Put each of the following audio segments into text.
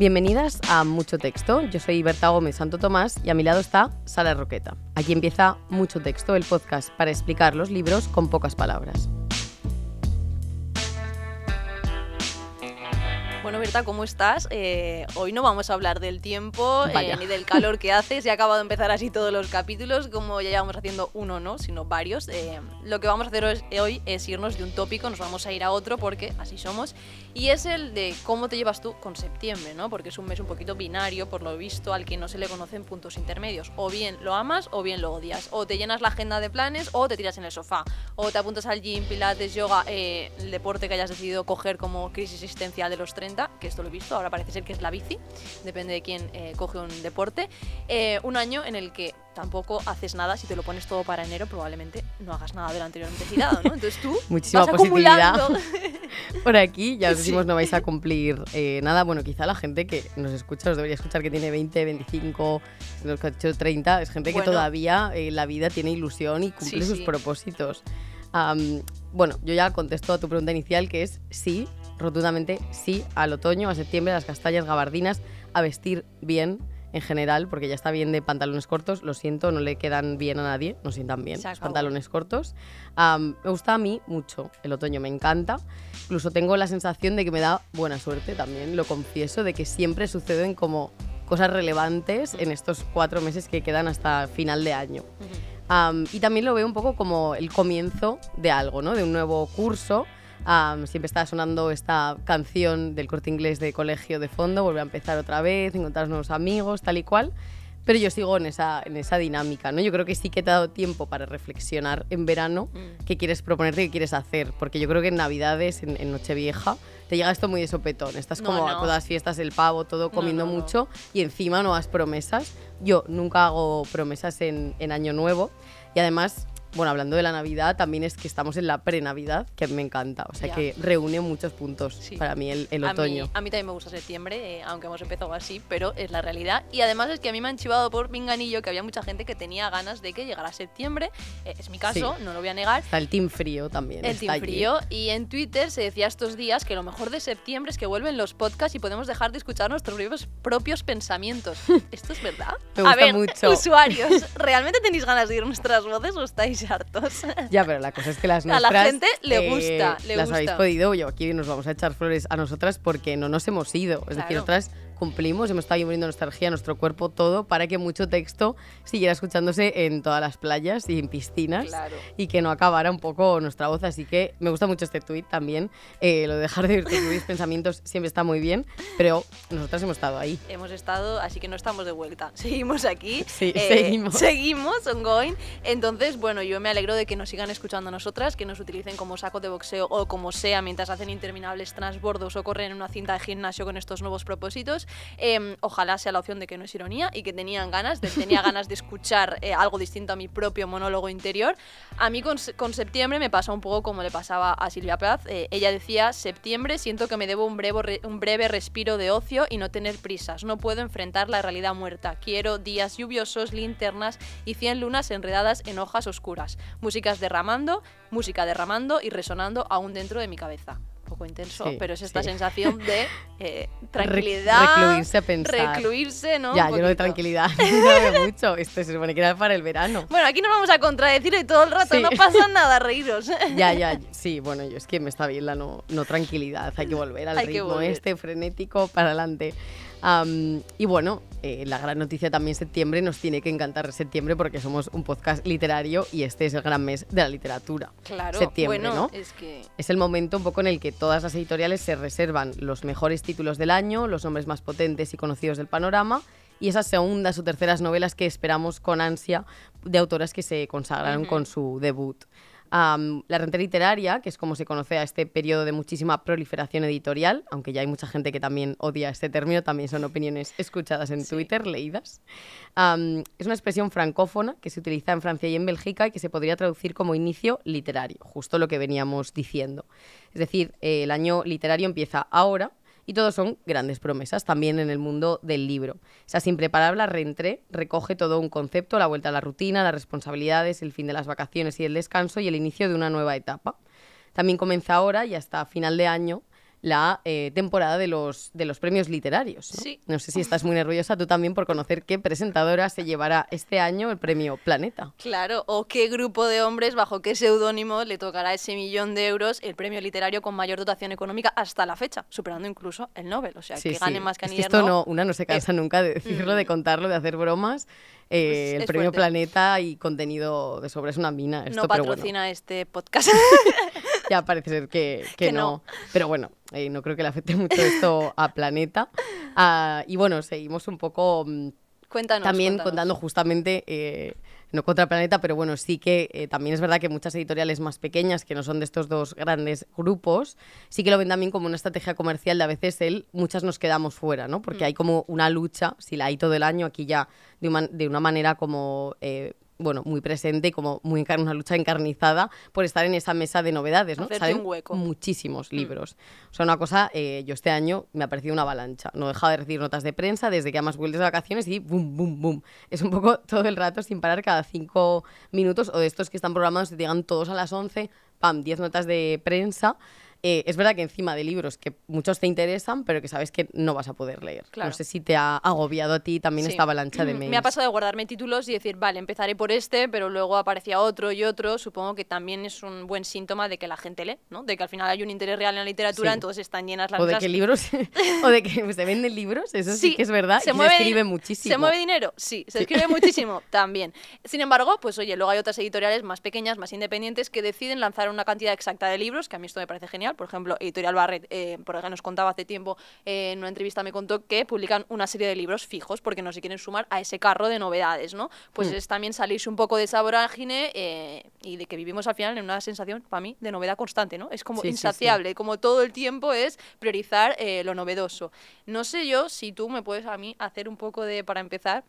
Bienvenidas a Mucho Texto. Yo soy Berta Gómez Santo Tomás y a mi lado está Sara Roqueta. Aquí empieza Mucho Texto, el podcast para explicar los libros con pocas palabras. Bueno, Berta, ¿cómo estás? Eh, hoy no vamos a hablar del tiempo eh, ni del calor que hace. Se ha acabado de empezar así todos los capítulos, como ya llevamos haciendo uno, ¿no? Sino varios. Eh, lo que vamos a hacer hoy es irnos de un tópico, nos vamos a ir a otro porque así somos y es el de cómo te llevas tú con septiembre, ¿no? Porque es un mes un poquito binario, por lo visto, al que no se le conocen puntos intermedios. O bien lo amas o bien lo odias. O te llenas la agenda de planes o te tiras en el sofá. O te apuntas al gym, pilates, yoga, eh, el deporte que hayas decidido coger como crisis existencial de los 30, que esto lo he visto, ahora parece ser que es la bici, depende de quién eh, coge un deporte. Eh, un año en el que tampoco haces nada. Si te lo pones todo para enero, probablemente no hagas nada del anteriormente anterior ¿no? Entonces tú Muchísima vas Acumulando. Por aquí ya os decimos no vais a cumplir eh, nada. Bueno, quizá la gente que nos escucha, os debería escuchar que tiene 20, 25, los 30, es gente que todavía eh, la vida tiene ilusión y cumple sus propósitos. bueno, yo ya contesto a tu pregunta inicial, que es sí, rotundamente sí, al otoño, a septiembre, las castañas gabardinas, a vestir bien, en general, porque ya está bien de pantalones cortos, lo siento, no le quedan bien a nadie, no sientan bien los pantalones cortos. me gusta a mí mucho el otoño, me encanta. Incluso tengo la sensación de que me da buena suerte también, lo confieso, de que siempre suceden como cosas relevantes en estos cuatro meses que quedan hasta final de año. y también lo veo un poco como el comienzo de algo, ¿no? De un nuevo curso siempre está sonando esta canción del corte inglés de colegio de fondo, volver a empezar otra vez, encontrar nuevos amigos, tal y cual. Pero yo sigo en esa, en esa dinámica, ¿no? Yo creo que sí que te ha dado tiempo para reflexionar en verano mm. qué quieres proponerte, qué quieres hacer. Porque yo creo que en Navidades, en, Nochevieja, te llega esto muy de sopetón. Estás como a todas las fiestas, el pavo, todo comiendo mucho y encima no has promesas. Yo nunca hago promesas en, en Año Nuevo. Y además bueno, hablando de la Navidad, también es que estamos en la pre-Navidad, que me encanta. O sea, que reúne muchos puntos para mí el, otoño. A mí, también me gusta septiembre, eh, aunque hemos empezado así, pero es la realidad. Y además es que a mí me han chivado por Minganillo que había mucha gente que tenía ganas de que llegara septiembre. Eh, es mi caso, no lo voy a negar. Está el Team Frío también. El Team Frío. Y en Twitter se decía estos días que lo mejor de septiembre es que vuelven los podcasts y podemos dejar de escuchar nuestros propios, pensamientos. ¿Esto es verdad? Me gusta a ver, mucho. usuarios, ¿realmente tenéis ganas de ir nuestras voces o estáis hartos. Ya, pero la cosa es que las nuestras... A la gente le eh, gusta, las habéis podido, oye, aquí nos vamos a echar flores a nosotras porque no nos hemos ido. Es decir, nosotras cumplimos, hemos estado imponiendo nuestra energía, nuestro cuerpo, todo, para que mucho texto siguiera escuchándose en todas las playas y en piscinas y que no acabara un poco nuestra voz. Así que me gusta mucho este tuit también. Eh, lo de dejar de mis pensamientos siempre está muy bien, pero nosotras hemos estado ahí. Hemos estado, así que no estamos de vuelta. Seguimos aquí. Sí, eh, seguimos. Seguimos, ongoing. Entonces, bueno, yo me alegro de que nos sigan escuchando a nosotras, que nos utilicen como saco de boxeo o como sea mientras hacen interminables transbordos o corren en una cinta de gimnasio con estos nuevos propósitos. Em, ojalá sea la opción de que no es ironía y que tenían ganas, de, tenía ganas de escuchar eh, algo distinto a mi propio monólogo interior. A mí con, septiembre me pasa un poco como le pasaba a Silvia Paz. Eh, ella decía, septiembre siento que me debo un breve, un breve respiro de ocio y no tener prisas. No puedo enfrentar la realidad muerta. Quiero días lluviosos, linternas y cien lunas enredadas en hojas oscuras. Músicas derramando, música derramando y resonando aún dentro de mi cabeza poco intenso, pero es esta sensación de eh, tranquilidad. recluirse a pensar. Recluirse, ¿no? Ya, yo lo de tranquilidad no veo mucho. Esto se supone que era para el verano. Bueno, aquí nos vamos a contradecir y todo el rato, no pasa nada, reíros. ya, ya, sí, bueno, yo es que me está bien la no, no tranquilidad, hay que volver al ritmo este frenético para adelante y bueno, eh, la gran noticia también septiembre, nos tiene que encantar septiembre porque somos un podcast literario y este es el gran mes de la literatura. Claro, septiembre, Es, el momento un poco en el que todas las editoriales se reservan los mejores títulos del año, los nombres más potentes y conocidos del panorama y esas segundas o terceras novelas que esperamos con ansia de autoras que se consagraron con su debut la renta literaria, que es como se conoce a este periodo de muchísima proliferación editorial, aunque ya hay mucha gente que también odia este término, también son opiniones escuchadas en Twitter, leídas. es una expresión francófona que se utiliza en Francia y en Bélgica y que se podría traducir como inicio literario, justo lo que veníamos diciendo. Es decir, el año literario empieza ahora y todos son grandes promesas también en el mundo del libro. Esa simple palabra, reentré, recoge todo un concepto, la vuelta a la rutina, las responsabilidades, el fin de las vacaciones y el descanso y el inicio de una nueva etapa. También comienza ahora y hasta final de año la eh, temporada de los, de los premios literarios. ¿no? No sé si estás muy nerviosa tú también por conocer qué presentadora se llevará este año el premio Planeta. Claro, o qué grupo de hombres, bajo qué seudónimo, le tocará ese millón de euros el premio literario con mayor dotación económica hasta la fecha, superando incluso el Nobel. O sea, que gane más que es Esto no, una no se eh, cansa nunca de decirlo, de mm. contarlo, de hacer bromas. Eh, pues el premio Planeta y contenido de sobra es una mina. no patrocina este podcast. ya parece ser que, no. Pero bueno, eh, no creo que le afecte mucho esto a Planeta. Ah, y bueno, seguimos un poco... Mm, también contando justamente, eh, no contra Planeta, pero bueno, sí que eh, también es verdad que muchas editoriales más pequeñas, que no son de estos dos grandes grupos, sí que lo ven también como una estrategia comercial de a veces él, muchas nos quedamos fuera, ¿no? Porque mm. hay como una lucha, si la hay todo el año, aquí ya de una, manera como bueno, muy presente, y como muy una lucha encarnizada por estar en esa mesa de novedades, ¿no? un hueco. muchísimos mm. libros. O sea, una cosa, eh, yo este año me ha parecido una avalancha. No he dejado de recibir notas de prensa desde que más vueltas de vacaciones y boom boom boom Es un poco todo el rato sin parar, cada cinco minutos, o de estos que están programados, te llegan todos a las once, pam, diez notas de prensa. Eh, es verdad que encima de libros que muchos te interesan, pero que sabes que no vas a poder leer. No sé si te ha agobiado a ti también esta avalancha de mails. Mm, me ha pasado de guardarme títulos y decir, vale, empezaré por este, pero luego aparecía otro y otro. Supongo que también es un buen síntoma de que la gente lee, ¿no? De que al final hay un interés real en la literatura, entonces están llenas las O libros, o de que pues, se venden libros, eso sí, que es verdad. Se, se escribe muchísimo. ¿Se mueve dinero? Sí, se escribe muchísimo también. Sin embargo, pues oye, luego hay otras editoriales más pequeñas, más independientes, que deciden lanzar una cantidad exacta de libros, que a mí esto me parece genial por ejemplo, Editorial Barret, eh, por ejemplo, nos contaba hace tiempo eh, en una entrevista me contó que publican una serie de libros fijos porque no se quieren sumar a ese carro de novedades, ¿no? Pues hmm. es también salirse un poco de esa vorágine eh, y de que vivimos al final en una sensación, para mí, de novedad constante, ¿no? Es como insaciable, como todo el tiempo es priorizar eh, lo novedoso. No sé yo si tú me puedes a mí hacer un poco de, para empezar,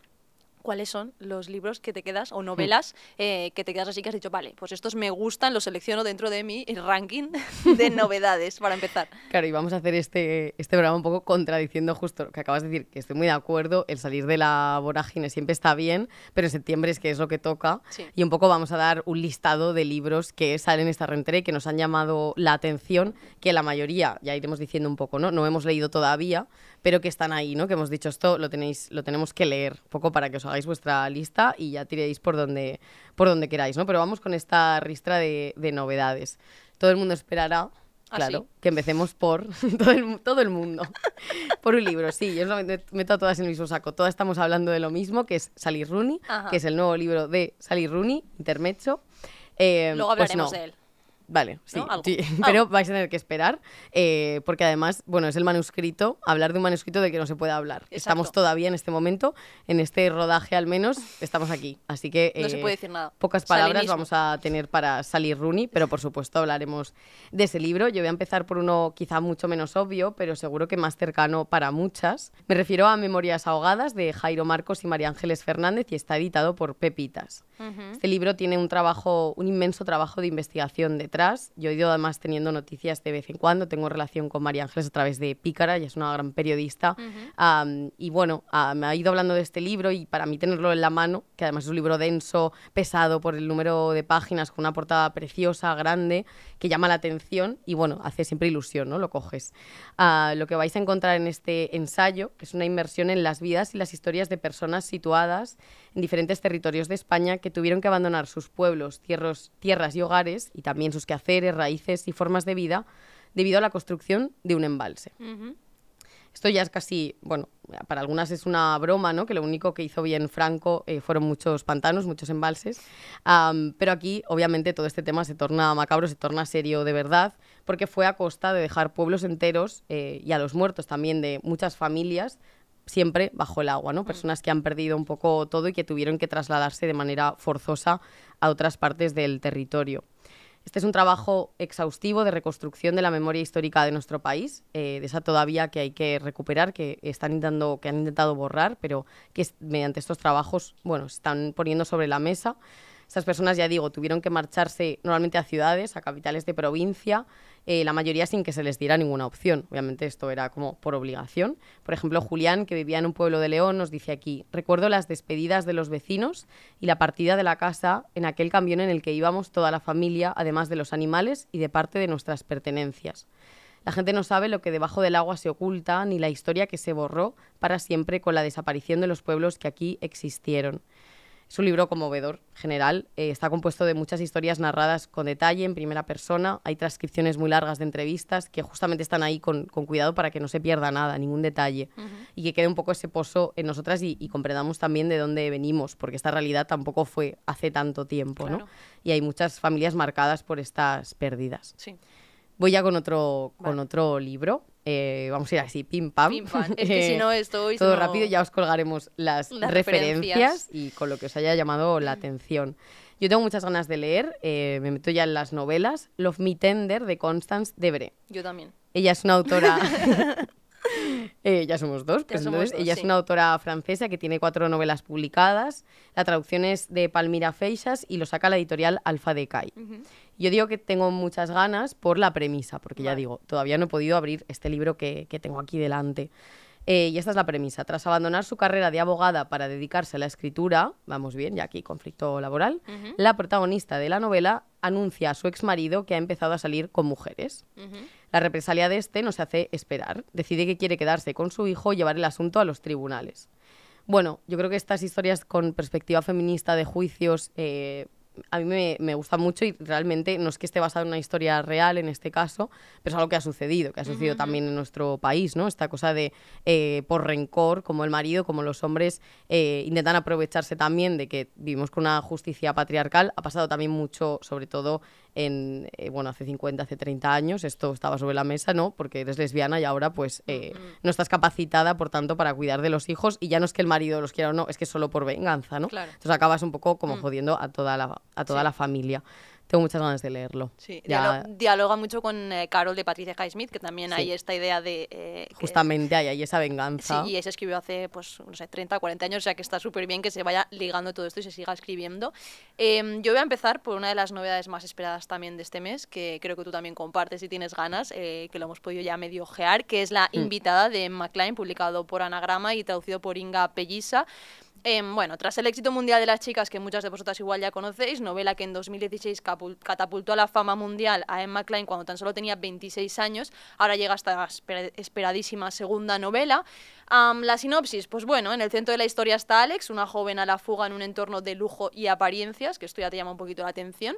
cuáles son los libros que te quedas o hmm. novelas eh, que te quedas así que has dicho, vale, pues estos me gustan, los selecciono dentro de mi ranking de novedades para empezar. Claro, y vamos a hacer este, este programa un poco contradiciendo justo lo que acabas de decir, que estoy muy de acuerdo, el salir de la vorágine siempre está bien, pero en septiembre es que es lo que toca y un poco vamos a dar un listado de libros que salen esta rentrée que nos han llamado la atención, que la mayoría, ya iremos diciendo un poco, ¿no? No hemos leído todavía, pero que están ahí, ¿no? Que hemos dicho esto, lo tenéis, lo tenemos que leer, un poco para que os hagáis vuestra lista y ya tiréis por donde, por donde queráis, ¿no? Pero vamos con esta ristra de, novedades. Todo el mundo esperará ¿Ah, Claro, que empecemos por todo el, mundo. Por un libro, sí, yo solamente meto a todas en el mismo saco. Todas estamos hablando de lo mismo, que es Sally Rooney, que es el nuevo libro de Sally Rooney, Intermezzo. Eh, Luego pues hablaremos de él. Vale, sí, pero vais a tener que esperar, eh, porque además, bueno, es el manuscrito, hablar de un manuscrito de que no se puede hablar. Estamos todavía en este momento, en este rodaje al menos, estamos aquí, así que... no se puede eh, decir nada. Pocas palabras vamos a tener para salir Rooney, pero por supuesto hablaremos de ese libro. Yo voy a empezar por uno quizá mucho menos obvio, pero seguro que más cercano para muchas. Me refiero a Memorias ahogadas de Jairo Marcos y María Ángeles Fernández y está editado por Pepitas. Este libro tiene un trabajo, un inmenso trabajo de investigación detrás yo he ido además teniendo noticias de vez en cuando. Tengo relación con María Ángeles a través de Pícara, ella es una gran periodista. y bueno, me ha ido hablando de este libro y para mí tenerlo en la mano, que además es un libro denso, pesado por el número de páginas, con una portada preciosa, grande, que llama la atención y bueno, hace siempre ilusión, ¿no? Lo coges. Ah, lo que vais a encontrar en este ensayo es una inmersión en las vidas y las historias de personas situadas en diferentes territorios de España que tuvieron que abandonar sus pueblos, tierros, tierras y hogares y también sus quehaceres, raíces y formas de vida debido a la construcción de un embalse. Esto ya es casi, bueno, para algunas es una broma, ¿no? Que lo único que hizo bien Franco eh, fueron muchos pantanos, muchos embalses. pero aquí, obviamente, todo este tema se torna macabro, se torna serio de verdad, porque fue a costa de dejar pueblos enteros eh, y a los muertos también de muchas familias siempre bajo el agua, ¿no? Mm. Personas que han perdido un poco todo y que tuvieron que trasladarse de manera forzosa a otras partes del territorio. Este es un trabajo exhaustivo de reconstrucción de la memoria histórica de nuestro país, eh, de esa todavía que hay que recuperar, que están intentando, que han intentado borrar, pero que mediante estos trabajos, bueno, se están poniendo sobre la mesa. Estas personas, ya digo, tuvieron que marcharse normalmente a ciudades, a capitales de provincia, eh, la mayoría sin que se les diera ninguna opción. Obviamente esto era como por obligación. Por ejemplo, Julián, que vivía en un pueblo de León, nos dice aquí, recuerdo las despedidas de los vecinos y la partida de la casa en aquel camión en el que íbamos toda la familia, además de los animales y de parte de nuestras pertenencias. La gente no sabe lo que debajo del agua se oculta, ni la historia que se borró para siempre con la desaparición de los pueblos que aquí existieron. Es un libro conmovedor, general. Eh, está compuesto de muchas historias narradas con detalle, en primera persona. Hay transcripciones muy largas de entrevistas que justamente están ahí con, cuidado para que no se pierda nada, ningún detalle. Y que quede un poco ese pozo en nosotras y, comprendamos también de dónde venimos, porque esta realidad tampoco fue hace tanto tiempo, Y hay muchas familias marcadas por estas pérdidas. Voy ya con otro, con otro libro. Eh, vamos a ir así, pim pam. Es que si no estoy. Todo rápido, ya os colgaremos las, referencias. y con lo que os haya llamado la atención. Yo tengo muchas ganas de leer, eh, me meto ya en las novelas. Love Me Tender de Constance Debré Yo también. Ella es una autora. Eh, ya somos dos, pero ella es una autora francesa que tiene cuatro novelas publicadas. La traducción es de Palmira Feixas y lo saca la editorial Alfa de Kai. Yo digo que tengo muchas ganas por la premisa, porque ya digo, todavía no he podido abrir este libro que, tengo aquí delante. Eh, y esta es la premisa. Tras abandonar su carrera de abogada para dedicarse a la escritura, vamos bien, ya aquí conflicto laboral, la protagonista de la novela anuncia a su exmarido que ha empezado a salir con mujeres. La represalia de este no se hace esperar. Decide que quiere quedarse con su hijo y llevar el asunto a los tribunales. Bueno, yo creo que estas historias con perspectiva feminista de juicios eh, a mí me, gusta mucho y realmente no es que esté basado en una historia real en este caso, pero es algo que ha sucedido, que ha sucedido también en nuestro país, ¿no? Esta cosa de eh, por rencor, como el marido, como los hombres eh, intentan aprovecharse también de que vivimos con una justicia patriarcal, ha pasado también mucho, sobre todo en, eh, bueno, hace 50, hace 30 años, esto estaba sobre la mesa, ¿no? Porque eres lesbiana y ahora pues eh, no estás capacitada, por tanto, para cuidar de los hijos y ya no es que el marido los quiera o no, es que solo por venganza, ¿no? Entonces acabas un poco como mm. jodiendo a toda la, a toda la familia. Tengo muchas ganas de leerlo. Sí, dialoga mucho con eh, Carol de Patricia Highsmith, que también hay esta idea de... Eh, Justamente hay ahí esa venganza. Sí, y se escribió hace, pues, no sé, 30, 40 años, o sea que está súper bien que se vaya ligando todo esto y se siga escribiendo. Em, yo voy a empezar por una de las novedades más esperadas también de este mes, que creo que tú también compartes y tienes ganas, eh, que lo hemos podido ya medio ojear, que es La mm. invitada de McLean, publicado por Anagrama y traducido por Inga Pellisa. Em, bueno, tras el éxito mundial de Las chicas, que muchas de vosotras igual ya conocéis, novela que en 2016 catapultó a la fama mundial a Emma Klein cuando tan solo tenía 26 años, ahora llega esta esperadísima segunda novela. la sinopsis, pues bueno, en el centro de la historia está Alex, una joven a la fuga en un entorno de lujo y apariencias, que esto ya te llama un poquito la atención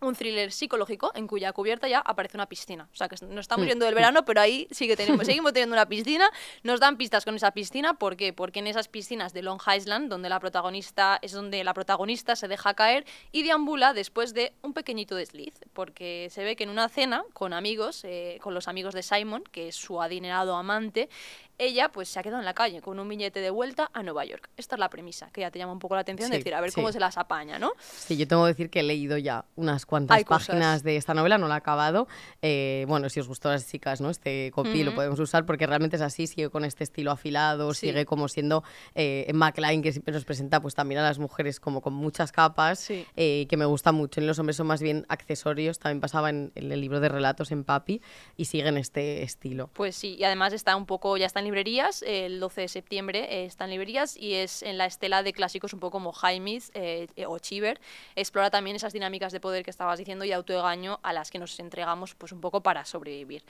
un thriller psicológico en cuya cubierta ya aparece una piscina. O sea, que no estamos hmm. yendo del verano, pero ahí sí que tenemos, seguimos teniendo una piscina. Nos dan pistas con esa piscina. ¿Por qué? Porque en esas piscinas de Long Island, donde la protagonista es donde la protagonista se deja caer y deambula después de un pequeñito desliz, porque se ve que en una cena con amigos, eh, con los amigos de Simon, que es su adinerado amante, ella pues se ha quedado en la calle con un billete de vuelta a Nueva York. Esta es la premisa, que ya te llama un poco la atención, decir, a ver cómo se las apaña, ¿no? Sí, yo tengo que decir que he leído ya unas cuantas páginas de esta novela, no la he acabado. Eh, bueno, si os gustó las chicas, ¿no? Este copi lo podemos usar porque realmente es así, sigue con este estilo afilado, sigue como siendo eh, McLean, que siempre nos presenta pues también a las mujeres como con muchas capas, eh, que me gusta mucho. En los hombres son más bien accesorios, también pasaba en, el libro de relatos en Papi, y siguen este estilo. Pues sí, y además está un poco, ya está en librerías, el 12 de septiembre eh, están librerías y es en la estela de clásicos un poco como Jaime eh, o Chiver. Explora también esas dinámicas de poder que estabas diciendo y autoengaño a las que nos entregamos pues un poco para sobrevivir.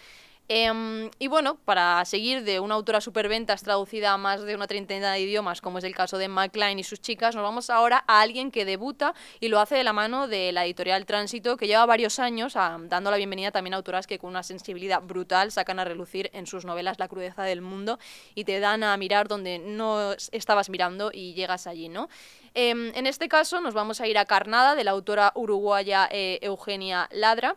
Em, y bueno, para seguir de una autora superventas traducida a más de una treintena de idiomas, como es el caso de McLean y sus chicas, nos vamos ahora a alguien que debuta y lo hace de la mano de la editorial Tránsito, que lleva varios años dando la bienvenida también a autoras que con una sensibilidad brutal sacan a relucir en sus novelas la crudeza del mundo y te dan a mirar donde no estabas mirando y llegas allí, ¿no? Em, en este caso nos vamos a ir a Carnada, de la autora uruguaya eh, Eugenia Ladra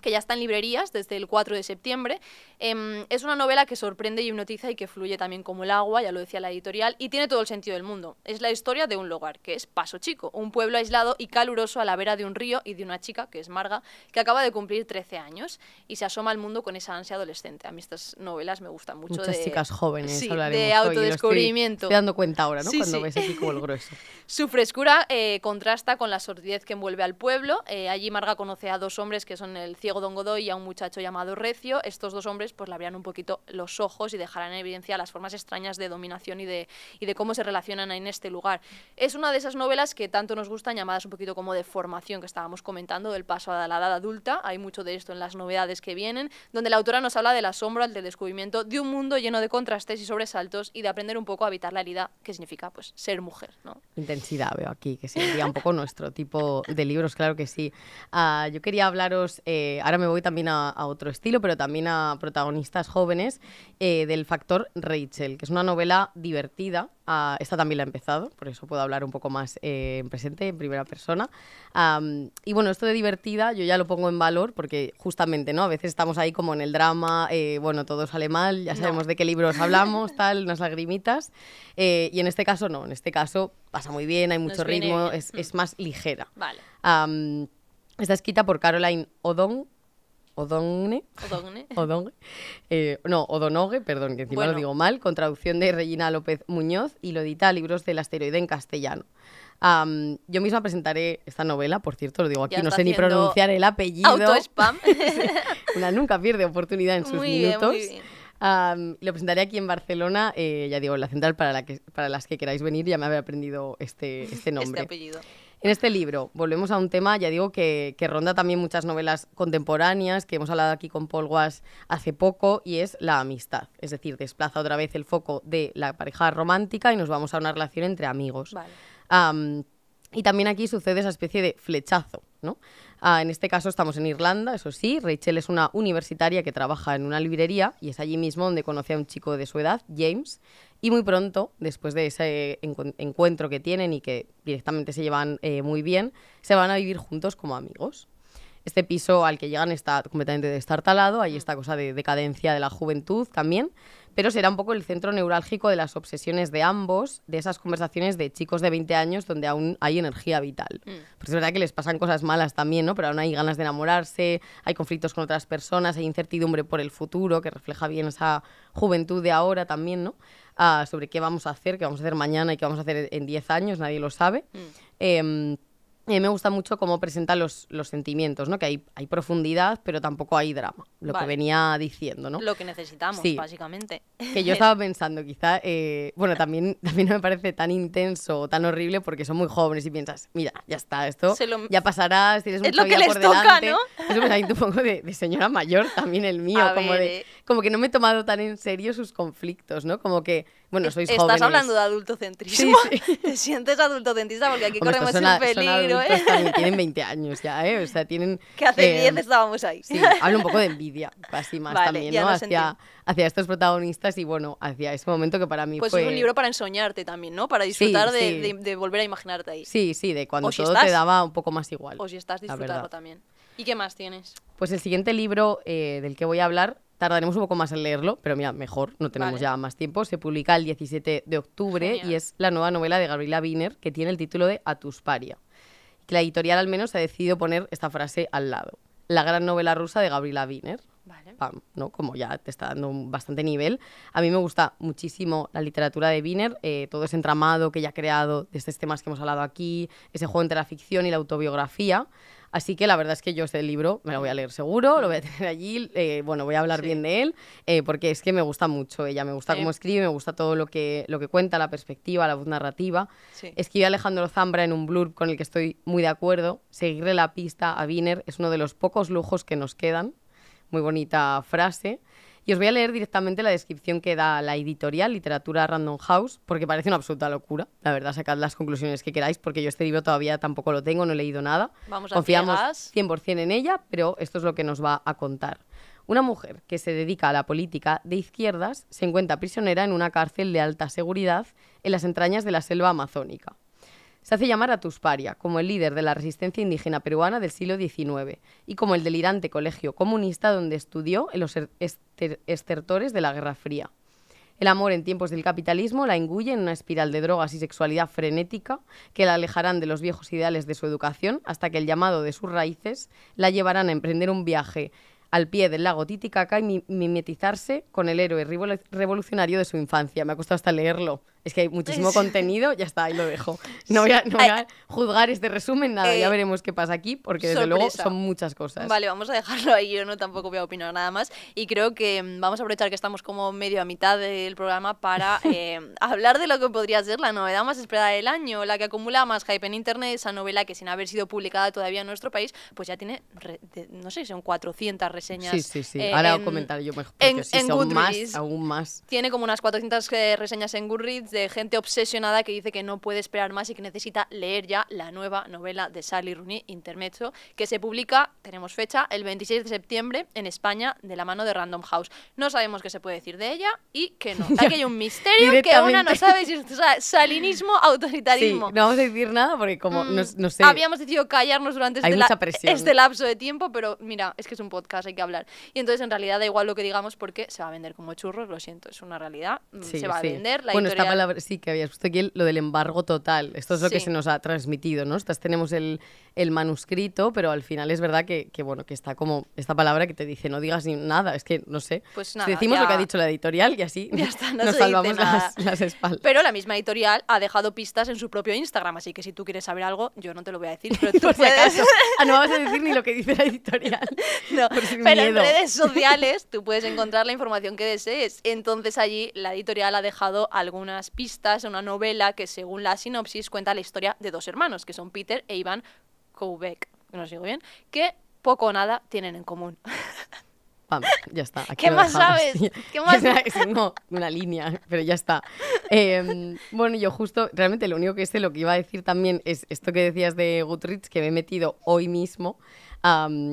que ya está en librerías desde el 4 de septiembre Em, es una novela que sorprende y hipnotiza y que fluye también como el agua, ya lo decía la editorial, y tiene todo el sentido del mundo. Es la historia de un lugar, que es Paso Chico, un pueblo aislado y caluroso a la vera de un río y de una chica, que es Marga, que acaba de cumplir 13 años y se asoma al mundo con esa ansia adolescente. A mí estas novelas me gustan mucho. Muchas de, chicas jóvenes, de autodescubrimiento. estoy, dando cuenta ahora, ¿no? Cuando ves aquí como el grueso. Su frescura eh, contrasta con la sordidez que envuelve al pueblo. Eh, allí Marga conoce a dos hombres que son el ciego Don Godoy y a un muchacho llamado Recio. Estos dos hombres pues le abrirán un poquito los ojos y dejarán en evidencia las formas extrañas de dominación y de, y de cómo se relacionan en este lugar. Es una de esas novelas que tanto nos gustan, llamadas un poquito como de formación que estábamos comentando, del paso a la edad adulta, hay mucho de esto en las novedades que vienen, donde la autora nos habla de la sombra, del descubrimiento de un mundo lleno de contrastes y sobresaltos y de aprender un poco a evitar la herida que significa pues ser mujer. Intensidad veo aquí, que sería un poco nuestro tipo de libros, claro que sí. Ah, yo quería hablaros, eh, ahora me voy también a, a otro estilo, pero también a protagonistas jóvenes eh, del factor Rachel, que es una novela divertida. Ah, esta también la he empezado, por eso puedo hablar un poco más eh, en presente, en primera persona. y bueno, esto de divertida yo ya lo pongo en valor porque justamente, ¿no? A veces estamos ahí como en el drama, eh, bueno, todo sale mal, ya sabemos de qué libros hablamos, tal, unas lagrimitas. y en este caso no, en este caso pasa muy bien, hay mucho ritmo, mm. es, más ligera. Vale. está escrita por Caroline Odon Odongne. Eh, no, O'Donogue, perdón, que encima lo digo mal, con traducción de Regina López Muñoz y lo edita Libros del Asteroide en castellano. yo misma presentaré esta novela, por cierto, lo digo aquí, no sé ni pronunciar el apellido. Auto-spam. Una nunca pierde oportunidad en sus minutos. lo presentaré aquí en Barcelona, eh, ya digo, en la central para, la que, para las que queráis venir, ya me había aprendido este, este, este nombre. Este apellido. En este libro volvemos a un tema, ya digo, que, ronda también muchas novelas contemporáneas, que hemos hablado aquí con Paul Guas hace poco, y es la amistad. Es decir, desplaza otra vez el foco de la pareja romántica y nos vamos a una relación entre amigos. y también aquí sucede esa especie de flechazo, ¿no? Ah, en este caso estamos en Irlanda, eso sí. Rachel es una universitaria que trabaja en una librería y es allí mismo donde conoce a un chico de su edad, James, y muy pronto, después de ese encuentro que tienen y que directamente se llevan eh, muy bien, se van a vivir juntos como amigos. Este piso al que llegan está completamente destartalado, hay esta cosa de decadencia de la juventud también, pero será un poco el centro neurálgico de las obsesiones de ambos, de esas conversaciones de chicos de 20 años donde aún hay energía vital. Mm. Porque es verdad que les pasan cosas malas también, ¿no? Pero aún hay ganas de enamorarse, hay conflictos con otras personas, hay incertidumbre por el futuro, que refleja bien esa juventud de ahora también, ¿no? Ah, sobre qué vamos a hacer, qué vamos a hacer mañana y qué vamos a hacer en 10 años, nadie lo sabe. Mm. Em, mí me gusta mucho cómo presenta los, los sentimientos, ¿no? Que hay, hay, profundidad, pero tampoco hay drama, lo que venía diciendo, ¿no? Lo que necesitamos, básicamente. Que yo estaba pensando, quizá, eh, bueno, también, no me parece tan intenso o tan horrible porque son muy jóvenes y piensas, mira, ya está, esto ya pasará tienes mucha es lo que les delante. ¿no? Pues, un poco de, señora mayor también el mío, como de... Eh como que no me he tomado tan en serio sus conflictos, ¿no? Como que, bueno, sois Estás hablando de adultocentrismo. Sí, Te sientes adultocentrista porque aquí corremos el un peligro, ¿eh? tienen 20 años ya, ¿eh? O sea, tienen... Que hace 10 eh, estábamos ahí. Sí, hablo un poco de envidia, así más también, ¿no? Hacia, hacia, estos protagonistas y, bueno, hacia ese momento que para mí pues fue... Pues es un libro para ensoñarte también, ¿no? Para disfrutar de, volver a imaginarte ahí. Sí, sí, de cuando todo te daba un poco más igual. O si estás disfrutando también. ¿Y qué más tienes? Pues el siguiente libro eh, del que voy a hablar Tardaremos un poco más en leerlo, pero mira, mejor, no tenemos ya más tiempo. Se publica el 17 de octubre y es la nueva novela de Gabriela Wiener que tiene el título de Atusparia. Que la editorial al menos ha decidido poner esta frase al lado. La gran novela rusa de Gabriela Wiener. ¿no? Como ya te está dando bastante nivel. A mí me gusta muchísimo la literatura de Wiener, eh, todo ese entramado que ella ha creado de estos temas que hemos hablado aquí, ese juego entre la ficción y la autobiografía. Así que la verdad es que yo este libro me lo voy a leer seguro, lo voy a tener allí, eh, bueno, voy a hablar bien de él, eh, porque es que me gusta mucho ella, me gusta cómo escribe, me gusta todo lo que, lo que cuenta, la perspectiva, la voz narrativa. Sí. Escribe Alejandro Zambra en un blurb con el que estoy muy de acuerdo. Seguirle la pista a Wiener es uno de los pocos lujos que nos quedan. Muy bonita frase. Y os voy a leer directamente la descripción que da la editorial Literatura Random House, porque parece una absoluta locura. La verdad, sacad las conclusiones que queráis, porque yo este libro todavía tampoco lo tengo, no he leído nada. Vamos a Confiamos 100% en ella, pero esto es lo que nos va a contar. Una mujer que se dedica a la política de izquierdas se encuentra prisionera en una cárcel de alta seguridad en las entrañas de la selva amazónica. Se hace llamar a Tusparia como el líder de la resistencia indígena peruana del siglo XIX y como el delirante colegio comunista donde estudió en los er-, estertores de la Guerra Fría. El amor en tiempos del capitalismo la engulle en una espiral de drogas y sexualidad frenética que la alejarán de los viejos ideales de su educación hasta que el llamado de sus raíces la llevarán a emprender un viaje al pie del lago Titicaca y mimetizarse con el héroe revolucionario de su infancia. Me ha costado hasta leerlo. Es que hay muchísimo contenido, ya está, ahí lo dejo. No voy a, juzgar este resumen, nada, ya eh, veremos qué pasa aquí, porque desde luego son muchas cosas. Vale, vamos a dejarlo ahí, yo no tampoco voy a opinar nada más. Y creo que mm, vamos a aprovechar que estamos como medio a mitad del programa para eh, hablar de lo que podría ser la novedad más esperada del año, la que acumula más hype en internet, esa novela que sin haber sido publicada todavía en nuestro país, pues ya tiene, no sé, son 400 reseñas. Sí, sí, sí. Eh, Ahora en, comentaré yo mejor. Porque en, aún más. Tiene como unas 400 reseñas en Goodreads gente obsesionada que dice que no puede esperar más y que necesita leer ya la nueva novela de Sally Rooney, Intermezzo, que se publica, tenemos fecha, el 26 de septiembre en España de la mano de Random House. No sabemos qué se puede decir de ella y que no. Aquí hay un misterio que aún no sabe si es salinismo, autoritarismo. no vamos a decir nada porque como mm, no, sé. Habíamos decidido callarnos durante este, este, lapso de tiempo, pero mira, es que es un podcast, hay que hablar. Y entonces en realidad da igual lo que digamos porque se va a vender como churros, lo siento, es una realidad. Mm, se va a vender. La bueno, editorial sí, que habías puesto aquí lo del embargo total. Esto es lo que se nos ha transmitido, ¿no? tenemos el, manuscrito, pero al final es verdad que, bueno, que está como esta palabra que te dice, no digas ni nada, es que no sé. Pues decimos lo que ha dicho la editorial y así nos salvamos las, espaldas. Pero la misma editorial ha dejado pistas en su propio Instagram, así que si tú quieres saber algo, yo no te lo voy a decir, pero tú por acaso. Ah, no vas a decir ni lo que dice la editorial. pero en redes sociales tú puedes encontrar la información que desees. Entonces allí la editorial ha dejado algunas pistas una novela que, según la sinopsis, cuenta la historia de dos hermanos, que son Peter e Ivan Koubek, no bien, que poco o nada tienen en común. ya está. ¿Qué, más sabes? una línea, pero ya está. Em, bueno, yo justo, realmente lo único que sé, lo que iba a decir también es esto que decías de gutrich que me he metido hoy mismo.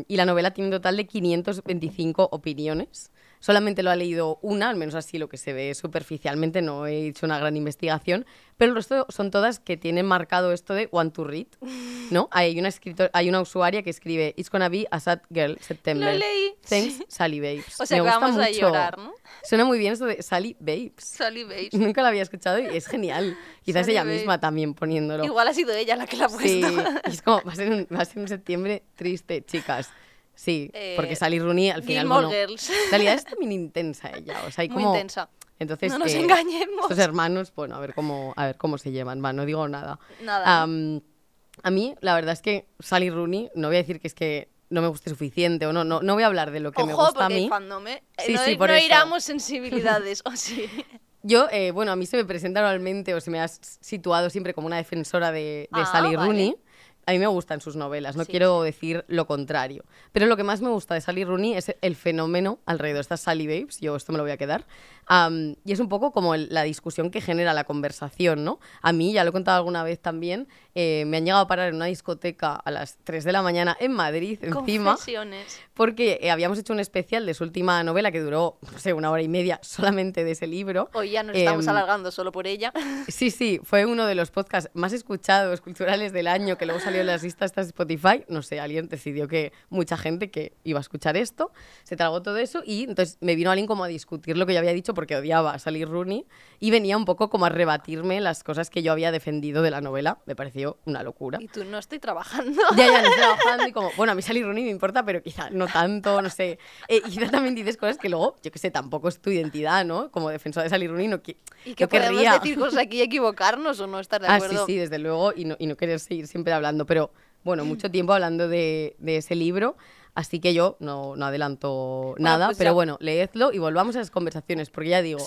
y la novela tiene un total de 525 opiniones solamente lo ha leído una, al menos así lo que se ve superficialmente, no he hecho una gran investigación, pero el resto son todas que tienen marcado esto de want to read, ¿no? Hay una, escritor hay una usuaria que escribe It's gonna be a sad girl September. leí. Thanks, Sally Babes. O sea, Me vamos a llorar, ¿no? Suena muy bien eso de Sally Babes. Sally Babes. Nunca la había escuchado y es genial. Quizás ella misma también poniéndolo. Igual ha sido ella la que la ha puesto. Sí, es como, va a ser un, va a ser un septiembre triste, chicas. Sí, porque eh, Sally Rooney al final... Bueno, Girls. En realidad es también intensa ella, o sea, hay como... intensa. Entonces, no nos engañemos. Estos hermanos, bueno, a ver cómo, a ver cómo se llevan, va, no digo nada. Nada. a mí, la verdad es que Sally Rooney, no voy a decir que es que no me guste suficiente o no, no, no voy a hablar de lo que me gusta a mí. Fandome, no, no iramos sensibilidades, o sí. Yo, eh, bueno, a mí se me presenta normalmente o se me ha situado siempre como una defensora de, de ah, Sally Rooney. A mí me gustan sus novelas, no quiero decir lo contrario. Pero lo que más me gusta de Sally Rooney es el fenómeno alrededor. Está Sally Babes, yo esto me lo voy a quedar y es un poco como la discusión que genera la conversación, ¿no? A mí, ya lo he contado alguna vez también, eh, me han llegado a parar en una discoteca a las 3 de la mañana en Madrid, encima. Porque eh, habíamos hecho un especial de su última novela que duró, no sé, una hora y media solamente de ese libro. Hoy ya nos estamos em, alargando solo por ella. Sí, sí, fue uno de los podcasts más escuchados culturales del año que luego salió en las listas de Spotify. No sé, alguien decidió que mucha gente que iba a escuchar esto se tragó todo eso y entonces me vino alguien como a discutir lo que yo había dicho porque odiaba a Sally Rooney y venía un poco como a rebatirme las cosas que yo había defendido de la novela. Me pareció una locura. Y tú no estoy trabajando. Ya, ya, no estoy trabajando y como, bueno, a mí Sally Rooney me importa, pero quizá no tanto, no sé. Eh, y quizá también dices cosas que luego, yo qué sé, tampoco es tu identidad, ¿no? Como defensora de Sally Rooney no, que, ¿Y que podemos decir cosas aquí y equivocarnos o no estar de acuerdo. Ah, sí, sí, desde luego, y no, y no querer seguir siempre hablando, pero bueno, mucho tiempo hablando de, de ese libro. Así que yo no, no adelanto nada, pues pero bueno, leedlo y volvamos a las conversaciones, porque ya digo,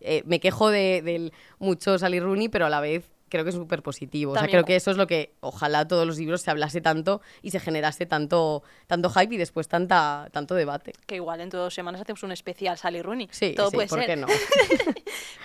eh, me quejo de, del mucho salir Rooney, pero a la vez creo que es súper positivo. O sea, creo que eso es lo que ojalá todos los libros se hablase tanto y se generase tanto, tanto hype y después tanta, tanto debate. Que igual en dos semanas hacemos un especial Sally Rooney. Sí, Todo sí, puede ¿por Qué no?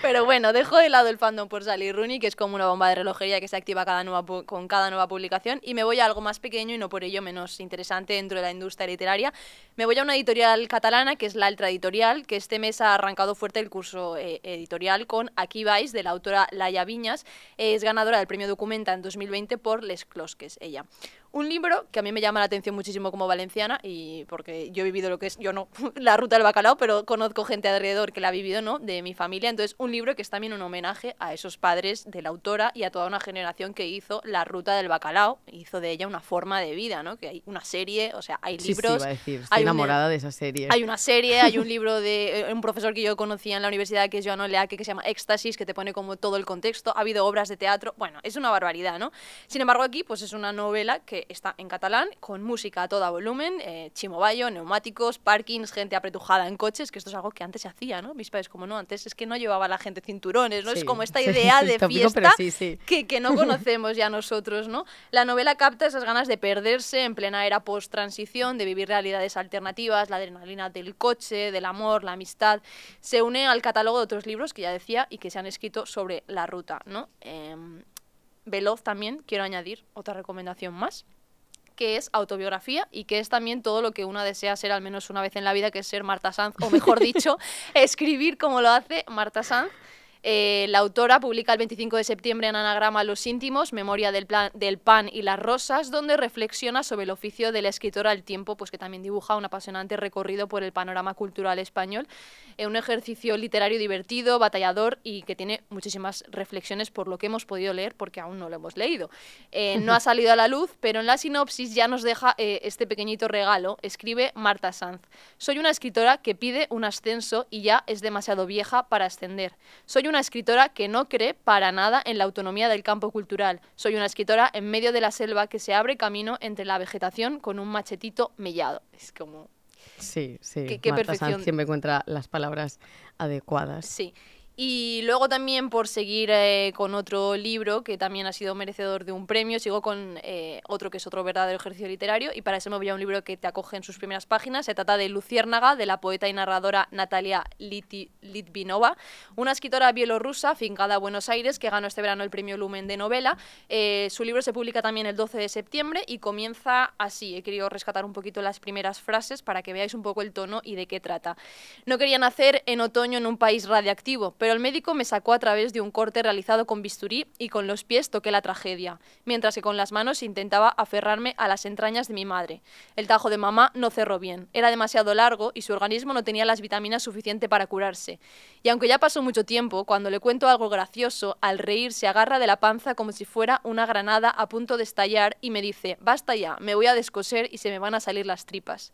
Pero bueno, dejo de lado el fandom por Sally Rooney, que es como una bomba de relojería que se activa cada nueva con cada nueva publicación, y me voy a algo más pequeño y no por ello menos interesante dentro de la industria literaria. Me voy a una editorial catalana, que es la Altra Editorial, que este mes ha arrancado fuerte el curso eh, editorial con Aquí vais, de la autora Laia Viñas. Eh, es ganadora del premio Documenta en 2020 por Les Closques, ella. Un libro que a mí me llama la atención muchísimo como valenciana y porque yo he vivido lo que es, yo no, la ruta del bacalao, pero conozco gente alrededor que la ha vivido, ¿no? De mi familia. Entonces, un libro que es también un homenaje a esos padres de la autora y a toda una generación que hizo la ruta del bacalao, hizo de ella una forma de vida, ¿no? Que hay una serie, o sea, hay libros. estoy hay enamorada de esa serie. Hay una serie, hay un libro de eh, un profesor que yo conocía en la universidad que es Joan Oleaque, que se llama Éxtasis, que te pone como todo el contexto. Ha habido obras de teatro. Bueno, es una barbaridad, ¿no? Sin embargo, aquí, pues es una novela que está en catalán, con música a todo volumen, eh, chimoballo, neumáticos, parkings, gente apretujada en coches, que esto es algo que antes se hacía, ¿no? Mis padres, como no, antes es que no llevaba la gente cinturones, ¿no? Es como esta idea de fiesta que, que, no conocemos ya nosotros, ¿no? La novela capta esas ganas de perderse en plena era post-transición, de vivir realidades alternativas, la adrenalina del coche, del amor, la amistad. Se une al catálogo de otros libros que ya decía y que se han escrito sobre la ruta, ¿no? Eh, veloz también quiero añadir otra recomendación más, que es autobiografía y que es también todo lo que una desea ser al menos una vez en la vida, que es ser Marta Sanz, o mejor dicho, escribir como lo hace Marta Sanz. Eh, la autora publica el 25 de septiembre en Anagrama Los íntimos, Memoria del, del pan y las rosas, donde reflexiona sobre el oficio de la escritora al tiempo, pues que también dibuja un apasionante recorrido por el panorama cultural español, eh, un ejercicio literario divertido, batallador y que tiene muchísimas reflexiones por lo que hemos podido leer, porque aún no lo hemos leído. Eh, no ha salido a la luz, pero en la sinopsis ya nos deja este pequeñito regalo. Escribe Marta Sanz. Soy una escritora que pide un ascenso y ya es demasiado vieja para ascender. Soy una escritora que no cree para nada en la autonomía del campo cultural. Soy una escritora en medio de la selva que se abre camino entre la vegetación con un machetito mellado. Es como... Sí, sí. Qué, siempre encuentra las palabras adecuadas. Sí. Y luego también por seguir eh, con otro libro que también ha sido merecedor de un premio, sigo con eh, otro que es otro verdadero ejercicio literario y para eso me voy a un libro que te acoge en sus primeras páginas. Se trata de Luciérnaga, de la poeta y narradora Natalia lit Litvinova, una escritora bielorrusa fincada a Buenos Aires que ganó este verano el premio Lumen de novela. Eh, su libro se publica también el 12 de septiembre y comienza así. He querido rescatar un poquito las primeras frases para que veáis un poco el tono y de qué trata. No quería nacer en otoño en un país radiactivo, pero el médico me sacó a través de un corte realizado con bisturí y con los pies toqué la tragedia, mientras que con las manos intentaba aferrarme a las entrañas de mi madre. El tajo de mamá no cerró bien, era demasiado largo y su organismo no tenía las vitaminas suficientes para curarse. Y aunque ya pasó mucho tiempo, cuando le cuento algo gracioso, al reír se agarra de la panza como si fuera una granada a punto de estallar y me dice, basta ya, me voy a descoser y se me van a salir las tripas.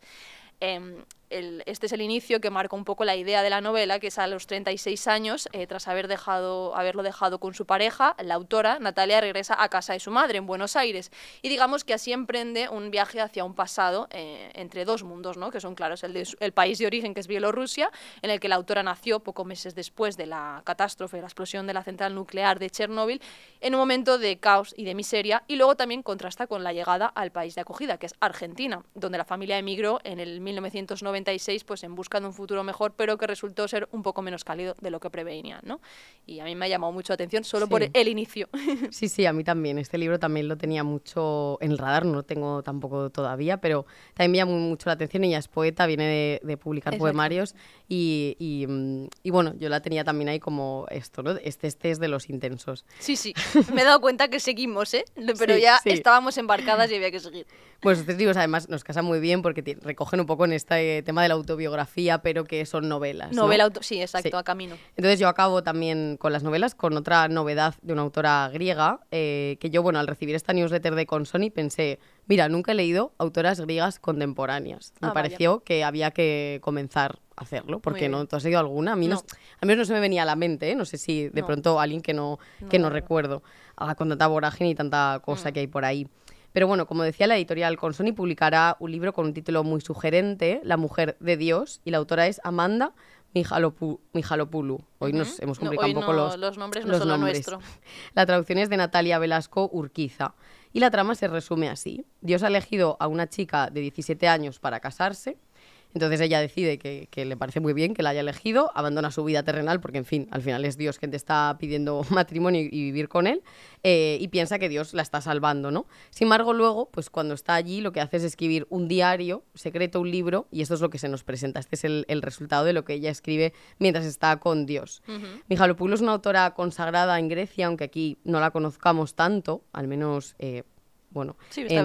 Em, este es el inicio que marca un poco la idea de la novela, que es a los 36 años, eh, tras haber dejado, haberlo dejado con su pareja, la autora, Natalia, regresa a casa de su madre en Buenos Aires. Y digamos que así emprende un viaje hacia un pasado eh, entre dos mundos, ¿no? que son claros, el, el país de origen, que es Bielorrusia, en el que la autora nació pocos meses después de la catástrofe, la explosión de la central nuclear de Chernóbil, en un momento de caos y de miseria, y luego también contrasta con la llegada al país de acogida, que es Argentina, donde la familia emigró en el 1990 pues en busca de un futuro mejor, pero que resultó ser un poco menos cálido de lo que prevenían, ¿no? Y a mí me ha llamado mucho la atención solo por el inicio. Sí, sí, a mí también. Este libro también lo tenía mucho en el radar, no lo tengo tampoco todavía, pero también me llama mucho la atención. Ella es poeta, viene de, publicar poemarios y, mm, y, bueno, yo la tenía también ahí como esto, ¿no? Este, este es de los intensos. Sí, sí, me he dado cuenta que seguimos, ¿eh? Pero ya estábamos embarcadas y había que seguir. Pues estos libros además nos casa muy bien porque recogen un poco en esta... Eh, tema de la autobiografía, pero que son novelas. Novela, auto sí, exacto, a camino. Entonces yo acabo también con las novelas, con otra novedad de una autora griega, eh, que yo, bueno, al recibir esta newsletter de Consoni pensé, mira, nunca he leído autoras griegas contemporáneas. Ah, me pareció que había que comenzar a hacerlo, porque no, te has leído alguna? A mí no, no se me venía a la mente, ¿eh? no sé si de pronto alguien que no, que no, recuerdo, ah, con tanta vorágine y tanta cosa mm. que hay por ahí. Pero bueno, como decía la editorial, Consoni publicará un libro con un título muy sugerente, La mujer de Dios, y la autora es Amanda Mijalopulu. Hoy nos hemos complicado un poco los, los, nombres. No son los. La traducción es de Natalia Velasco Urquiza. Y la trama se resume así. Dios ha elegido a una chica de 17 años para casarse, entonces ella decide que, le parece muy bien que la haya elegido, abandona su vida terrenal, porque en fin, al final es Dios quien te está pidiendo matrimonio y, vivir con él, eh, y piensa que Dios la está salvando, ¿no? Sin embargo, luego, pues cuando está allí, lo que hace es escribir un diario, secreto, un libro, y esto es lo que se nos presenta. Este es el, resultado de lo que ella escribe mientras está con Dios. Uh -huh. es una autora consagrada en Grecia, aunque aquí no la conozcamos tanto, al menos. Eh, bueno, a, eh,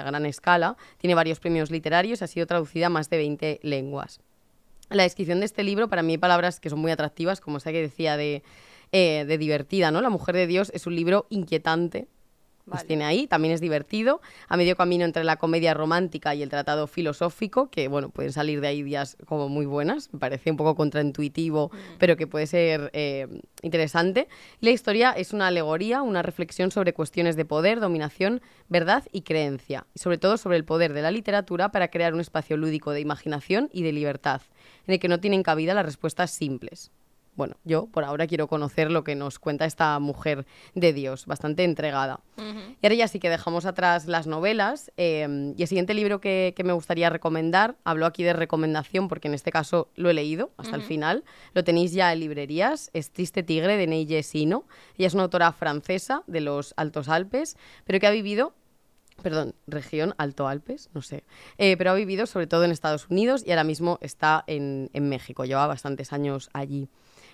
a gran escala. Tiene varios premios literarios, ha sido traducida a más de 20 lenguas. La descripción de este libro, para mí palabras que son muy atractivas, como esa que decía de, eh, de divertida, ¿no? La mujer de Dios es un libro inquietante, pues tiene ahí, también es divertido. A medio camino entre la comedia romántica y el tratado filosófico, que bueno, pueden salir de ahí días como muy buenas, me parece un poco contraintuitivo, mm. pero que puede ser eh, interesante. La historia es una alegoría, una reflexión sobre cuestiones de poder, dominación, verdad y creencia, y sobre todo sobre el poder de la literatura para crear un espacio lúdico de imaginación y de libertad, en el que no tienen cabida las respuestas simples bueno, yo por ahora quiero conocer lo que nos cuenta esta mujer de Dios, bastante entregada. Y ahora ya sí que dejamos atrás las novelas. Em, y el siguiente libro que, me gustaría recomendar, hablo aquí de recomendación porque en este caso lo he leído hasta el final, lo tenéis ya en librerías, es Triste Tigre de Neige Sino. Ella es una autora francesa de los Altos Alpes, pero que ha vivido perdón, región Alto Alpes, no sé, eh, pero ha vivido sobre todo en Estados Unidos y ahora mismo está en, en México, lleva bastantes años allí.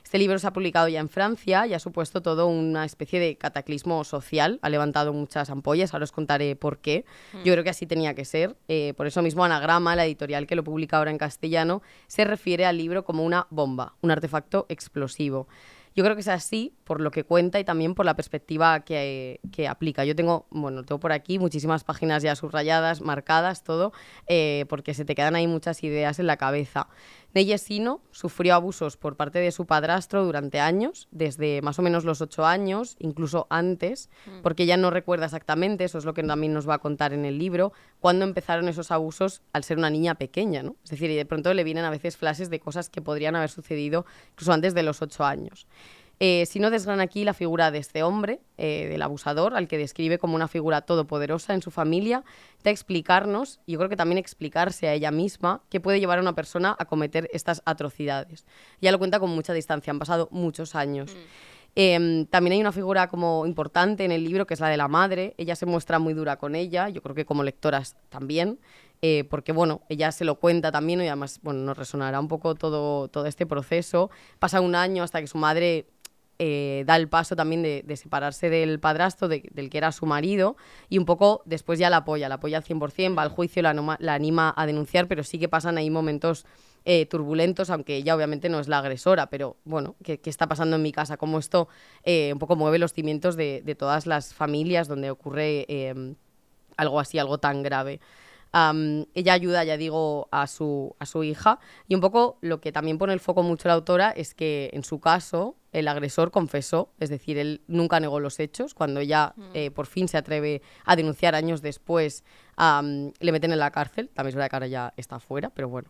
Este libro se ha publicado ya en Francia y ha supuesto todo una especie de cataclismo social. Ha levantado muchas ampollas, ahora os contaré por qué. Mm. Yo creo que así tenía que ser. Eh, por eso mismo Anagrama, la editorial que lo publica ahora en castellano, se refiere al libro como una bomba, un artefacto explosivo. Yo creo que es así por lo que cuenta y también por la perspectiva que, aplica. Yo tengo, bueno, tengo por aquí muchísimas páginas ya subrayadas, marcadas, todo, eh, porque se te quedan ahí muchas ideas en la cabeza. Neyesino Sino sufrió abusos por parte de su padrastro durante años, desde más o menos los ocho años, incluso antes, mm. porque ella no recuerda exactamente, eso es lo que también nos va a contar en el libro, cuándo empezaron esos abusos al ser una niña pequeña, ¿no? Es decir, y de pronto le vienen a veces flashes de cosas que podrían haber sucedido incluso antes de los ocho años. Eh, si no desgrana aquí la figura de este hombre, eh, del abusador, al que describe como una figura todopoderosa en su familia, de explicarnos, y yo creo que también explicarse a ella misma, qué puede llevar a una persona a cometer estas atrocidades. Ya lo cuenta con mucha distancia, han pasado muchos años. Mm. Em, también hay una figura como importante en el libro que es la de la madre. Ella se muestra muy dura con ella, yo creo que como lectoras también. Eh, porque bueno, ella se lo cuenta también y además bueno, nos resonará un poco todo, todo este proceso. Pasa un año hasta que su madre eh, da el paso también de, separarse del padrastro, del que era su marido, y un poco después ya la apoya, la apoya al 100%, va al juicio, la, anima, a denunciar, pero sí que pasan ahí momentos eh, turbulentos, aunque ella obviamente no es la agresora, pero bueno, ¿qué, está pasando en mi casa? Cómo esto eh, un poco mueve los cimientos de todas las familias donde ocurre algo así, algo tan grave ella ayuda, ya digo, a su, a su hija. Y un poco lo que también pone el foco mucho la autora es que en su caso el agresor confesó, es decir, él nunca negó los hechos. Cuando ella mm. eh, por fin se atreve a denunciar años después, le meten en la cárcel. También su cara ya está fuera, pero bueno.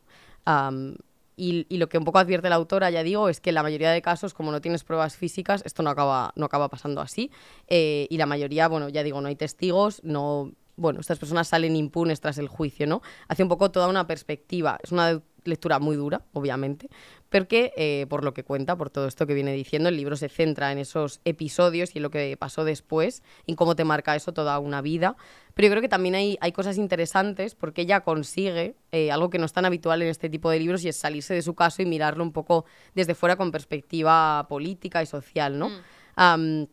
y, lo que un poco advierte la autora, ya digo, es que en la mayoría de casos, como no tienes pruebas físicas, esto no acaba, no acaba pasando así. Eh, y la mayoría, bueno, ya digo, no hay testigos, no bueno, estas personas salen impunes tras el juicio, ¿no? Hace un poco toda una perspectiva, es una lectura muy dura, obviamente, porque eh, por lo que cuenta, por todo esto que viene diciendo, el libro se centra en esos episodios y en lo que pasó después, y cómo te marca eso toda una vida. Pero yo creo que también hay, hay cosas interesantes porque ella consigue eh, algo que no es tan habitual en este tipo de libros y es salirse de su caso y mirarlo un poco desde fuera con perspectiva política y social, ¿no? Mm.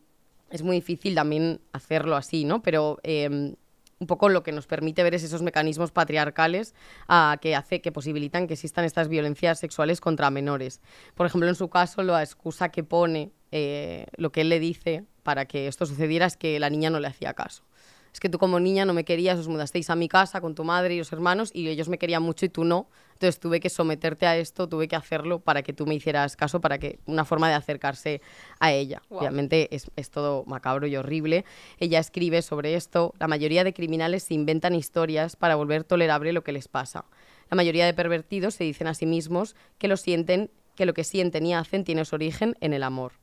es muy difícil también hacerlo así, ¿no? Pero em, un poco lo que nos permite ver es esos mecanismos patriarcales ah, que hace que posibilitan que existan estas violencias sexuales contra menores. Por ejemplo, en su caso, la excusa que pone, eh, lo que él le dice para que esto sucediera es que la niña no le hacía caso es que tú como niña no me querías, os mudasteis a mi casa con tu madre y los hermanos y ellos me querían mucho y tú no. Entonces tuve que someterte a esto, tuve que hacerlo para que tú me hicieras caso, para que una forma de acercarse a ella. Obviamente es, es, todo macabro y horrible. Ella escribe sobre esto. La mayoría de criminales se inventan historias para volver tolerable lo que les pasa. La mayoría de pervertidos se dicen a sí mismos que lo sienten, que lo que sienten y hacen tiene su origen en el amor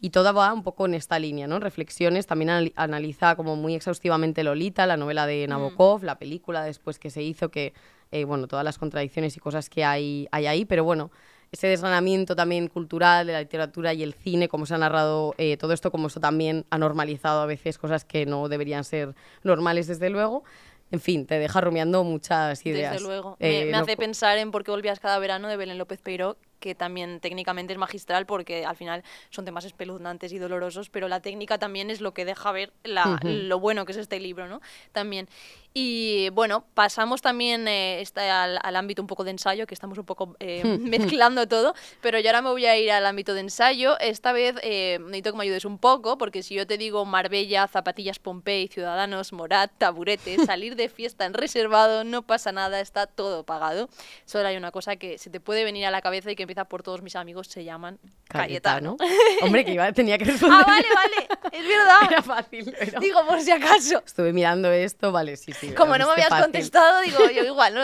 y toda va un poco en esta línea, ¿no? Reflexiones, también analiza como muy exhaustivamente Lolita, la novela de mm. Nabokov, la película después que se hizo, que, eh, bueno, todas las contradicciones y cosas que hay, hay ahí, pero bueno, ese desgranamiento también cultural de la literatura y el cine, cómo se ha narrado eh, todo esto, como eso también ha normalizado a veces cosas que no deberían ser normales, desde luego. En fin, te deja rumiando muchas ideas. Desde luego. Eh, me, hace pensar en por qué volvías cada verano de Belén López Peiró, que también técnicamente es magistral porque al final son temas espeluznantes y dolorosos, pero la técnica también es lo que deja ver lo bueno que es este libro, ¿no? También. Y bueno, pasamos también eh, este, al, ámbito un poco de ensayo, que estamos un poco eh, mezclando todo, pero yo ahora me voy a ir al ámbito de ensayo. Esta vez eh, necesito que me ayudes un poco, porque si yo te digo Marbella, Zapatillas Pompey, Ciudadanos, Morat, Taburete, salir de fiesta en reservado, no pasa nada, está todo pagado. Solo hay una cosa que se te puede venir a la cabeza y que por todos mis amigos se llaman Cayetano. Hombre, que tenía que ah, responder. Ah, vale, vale, es verdad. Era fácil. Digo, por si acaso. Estuve mirando esto, vale, sí, sí. Como no me habías contestado, digo, yo igual, ¿no?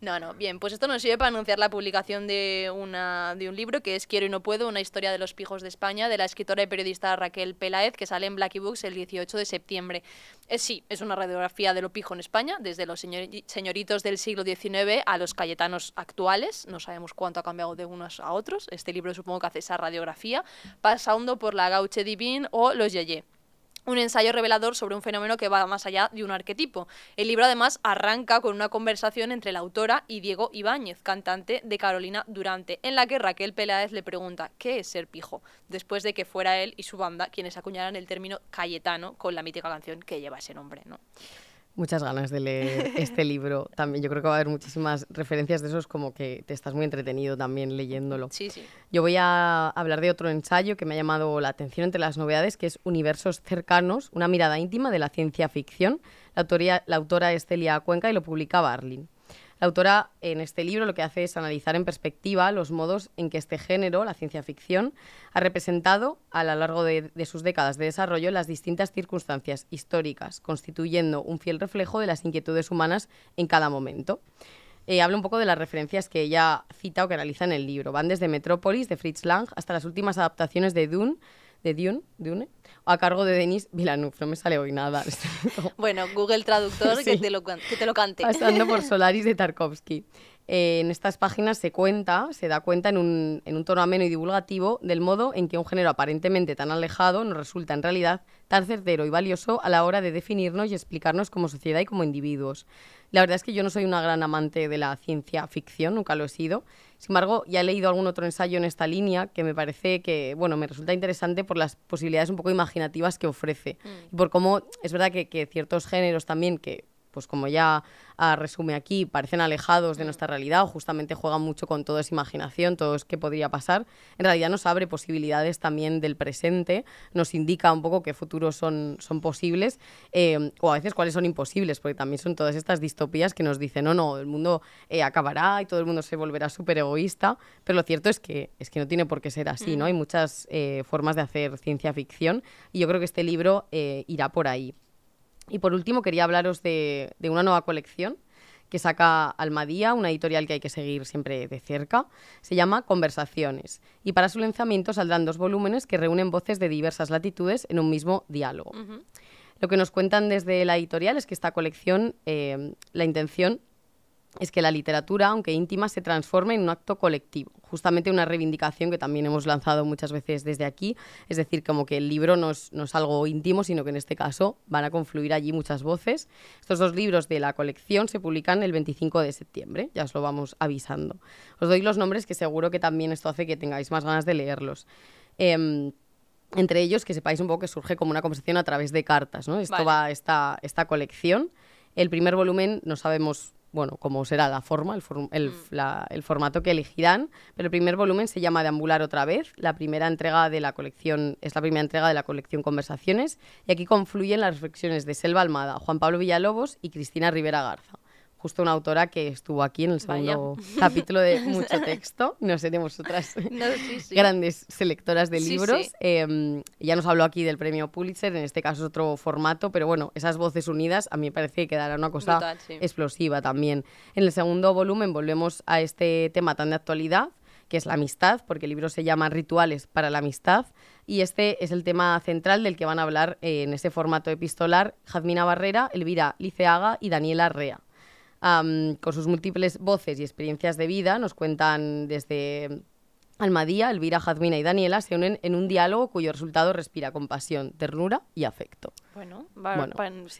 No, no, bien, pues esto nos sirve para anunciar la publicación de, una, de un libro que es Quiero y no puedo, una historia de los pijos de España, de la escritora y periodista Raquel Peláez, que sale en Blacky Books el 18 de septiembre. Es, eh, sí, es una radiografía de lo pijo en España, desde los señoritos del siglo XIX a los cayetanos actuales. No sabemos cuánto ha cambiado de unos a otros. Este libro supongo que hace esa radiografía, pasando por la Gauche Divine o los Yeye un ensayo revelador sobre un fenómeno que va más allá de un arquetipo. El libro además arranca con una conversación entre la autora y Diego Ibáñez, cantante de Carolina Durante, en la que Raquel Peláez le pregunta ¿qué es ser pijo? después de que fuera él y su banda quienes acuñaran el término cayetano con la mítica canción que lleva ese nombre. ¿no? muchas ganas de leer este libro también. Yo creo que va a haber muchísimas referencias de esos, como que te estás muy entretenido también leyéndolo. Yo voy a hablar de otro ensayo que me ha llamado la atención entre las novedades, que es Universos cercanos, una mirada íntima de la ciencia ficción. La, la autora es Celia Cuenca y lo publica Barlin. La autora en este libro lo que hace es analizar en perspectiva los modos en que este género, la ciencia ficción, ha representado a lo largo de, sus décadas de desarrollo las distintas circunstancias históricas, constituyendo un fiel reflejo de las inquietudes humanas en cada momento. Eh, habla un poco de las referencias que ella cita o que analiza en el libro. Van desde Metrópolis de Fritz Lang hasta las últimas adaptaciones de Dune, de Dune a cargo de Denis Villanueva. No me sale hoy nada. bueno, Google Traductor, te lo, que te lo cante. Pasando por Solaris de Tarkovsky en estas páginas se cuenta, se da cuenta en un, tono ameno y divulgativo del modo en que un género aparentemente tan alejado nos resulta en realidad tan certero y valioso a la hora de definirnos y explicarnos como sociedad y como individuos. La verdad es que yo no soy una gran amante de la ciencia ficción, nunca lo he sido. Sin embargo, ya he leído algún otro ensayo en esta línea que me parece que, bueno, me resulta interesante por las posibilidades un poco imaginativas que ofrece. Mm. Y por cómo es verdad que, que ciertos géneros también que pues como ya resume aquí, parecen alejados de nuestra realidad o justamente juegan mucho con toda esa imaginación, todo es que podría pasar, en realidad nos abre posibilidades también del presente, nos indica un poco qué futuros son, posibles eh, o a veces cuáles son imposibles, porque también son todas estas distopías que nos dicen, no, no, el mundo eh, acabará y todo el mundo se volverá súper egoísta, pero lo cierto es que, es que no tiene por qué ser así, ¿no? Mm. Hay muchas eh, formas de hacer ciencia ficción y yo creo que este libro irá por ahí. Y por último, quería hablaros de, una nueva colección que saca Almadía, una editorial que hay que seguir siempre de cerca. Se llama Conversaciones. Y para su lanzamiento saldrán dos volúmenes que reúnen voces de diversas latitudes en un mismo diálogo. Lo que nos cuentan desde la editorial es que esta colección, eh, la intención es que la literatura, aunque íntima, se transforma en un acto colectivo. Justamente una reivindicación que también hemos lanzado muchas veces desde aquí, es decir, como que el libro no es, algo íntimo, sino que en este caso van a confluir allí muchas voces. Estos dos libros de la colección se publican el 25 de septiembre, ya os lo vamos avisando. Os doy los nombres que seguro que también esto hace que tengáis más ganas de leerlos. Em, entre ellos, que sepáis un poco que surge como una conversación a través de cartas, ¿no? Esto va esta, esta colección. El primer volumen, no sabemos bueno, como será la forma, mm. el, formato que elegirán, pero el primer volumen se llama Deambular otra vez, la primera entrega de la colección, es la primera entrega de la colección Conversaciones, y aquí confluyen las reflexiones de Selva Almada, Juan Pablo Villalobos y Cristina Rivera Garza justo una autora que estuvo aquí en el segundo capítulo de Mucho Texto. No seremos otras grandes selectoras de libros. Em, ya nos habló aquí del premio Pulitzer, en este caso es otro formato, pero bueno, esas voces unidas a mí me parece que quedará una cosa explosiva también. En el segundo volumen volvemos a este tema tan de actualidad que es la amistad, porque el libro se llama Rituales para la Amistad, y este es el tema central del que van a hablar eh, en este formato epistolar Jazmina Barrera, Elvira Liceaga y Daniela Rea con sus múltiples voces y experiencias de vida, nos cuentan desde Almadía, Elvira, Jazmina y Daniela se unen en un diálogo cuyo resultado respira compasión, ternura y afecto. Bueno,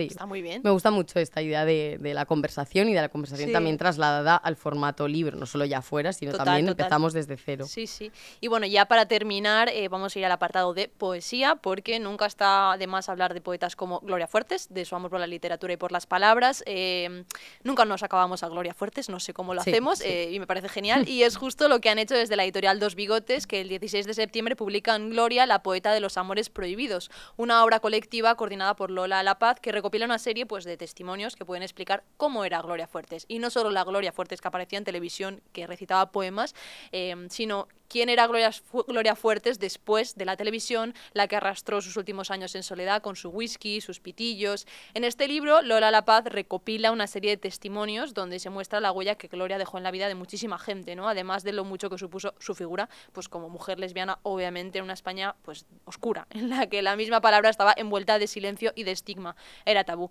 está muy bien. Me gusta mucho esta idea de, la conversación y de la conversación también trasladada al formato libro, no solo ya afuera, sino también empezamos desde cero. Sí, sí. Y bueno, ya para terminar, eh, vamos a ir al apartado de poesía, porque nunca está de más hablar de poetas como Gloria Fuertes, de su amor por la literatura y por las palabras. Em, nunca nos acabamos a Gloria Fuertes, no sé cómo lo hacemos, eh, y me parece genial. y es justo lo que han hecho desde la editorial Dos Bigotes, que el 16 de septiembre publican Gloria, la poeta de los amores prohibidos, una obra colectiva coordinada por Lola La Paz, que recopila una serie pues, de testimonios que pueden explicar cómo era Gloria Fuertes. Y no solo la Gloria Fuertes que aparecía en televisión, que recitaba poemas, eh, sino quién era Gloria, Fuertes después de la televisión, la que arrastró sus últimos años en soledad con su whisky, sus pitillos. En este libro, Lola La Paz recopila una serie de testimonios donde se muestra la huella que Gloria dejó en la vida de muchísima gente, ¿no? Además de lo mucho que supuso su figura, pues como mujer lesbiana, obviamente en una España pues oscura, en la que la misma palabra estaba envuelta de silencio y de estigma. Era tabú.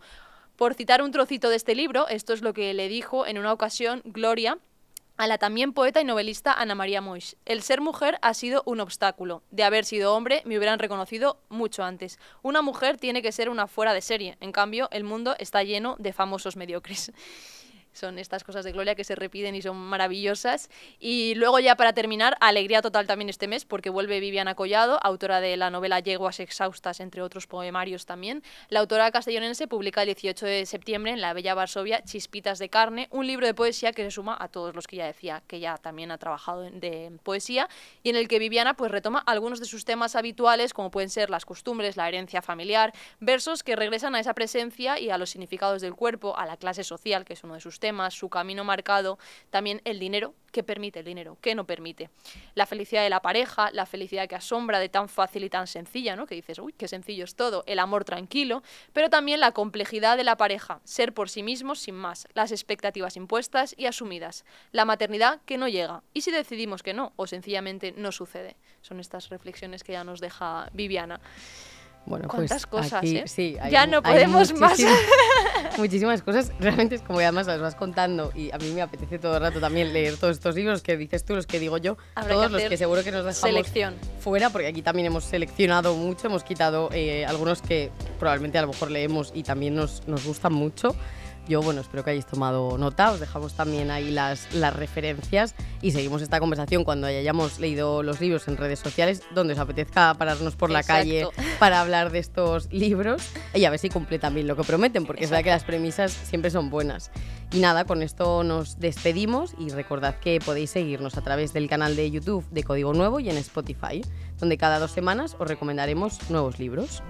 Por citar un trocito de este libro, esto es lo que le dijo en una ocasión Gloria a la también poeta y novelista Ana María Mois. El ser mujer ha sido un obstáculo. De haber sido hombre, me hubieran reconocido mucho antes. Una mujer tiene que ser una fuera de serie. En cambio, el mundo está lleno de famosos mediocres son estas cosas de Gloria que se repiten y son maravillosas. Y luego ya para terminar, alegría total también este mes porque vuelve Viviana Collado, autora de la novela Yeguas Exhaustas, entre otros poemarios también. La autora castellonense publica el 18 de septiembre en la Bella Varsovia Chispitas de Carne, un libro de poesía que se suma a todos los que ya decía que ya también ha trabajado de poesía y en el que Viviana pues retoma algunos de sus temas habituales como pueden ser las costumbres, la herencia familiar, versos que regresan a esa presencia y a los significados del cuerpo, a la clase social, que es uno de sus temas su camino marcado, también el dinero, qué permite el dinero, qué no permite. La felicidad de la pareja, la felicidad que asombra de tan fácil y tan sencilla, ¿no? Que dices, uy, qué sencillo es todo, el amor tranquilo, pero también la complejidad de la pareja, ser por sí mismo sin más, las expectativas impuestas y asumidas, la maternidad que no llega, y si decidimos que no, o sencillamente no sucede. Son estas reflexiones que ya nos deja Viviana. Bueno, pues cosas, aquí, eh? sí, hay, ya no podemos más. Muchísimas cosas, realmente es como además las vas contando y a mí me apetece todo el rato también leer todos estos libros que dices tú, los que digo yo, todos los que seguro que nos dejamos selección. fuera, porque aquí también hemos seleccionado mucho, hemos quitado eh, algunos que probablemente a lo mejor leemos y también nos, nos gustan mucho. Yo, bueno, espero que hayáis tomado nota, os dejamos también ahí las, las referencias y seguimos esta conversación cuando hayamos leído los libros en redes sociales, donde os apetezca pararnos por la calle para hablar de estos libros y a ver si cumple también lo que prometen, porque es verdad que las premisas siempre son buenas. Y nada, con esto nos despedimos y recordad que podéis seguirnos a través del canal de YouTube de Código Nuevo y en Spotify, donde cada dos semanas os recomendaremos nuevos libros.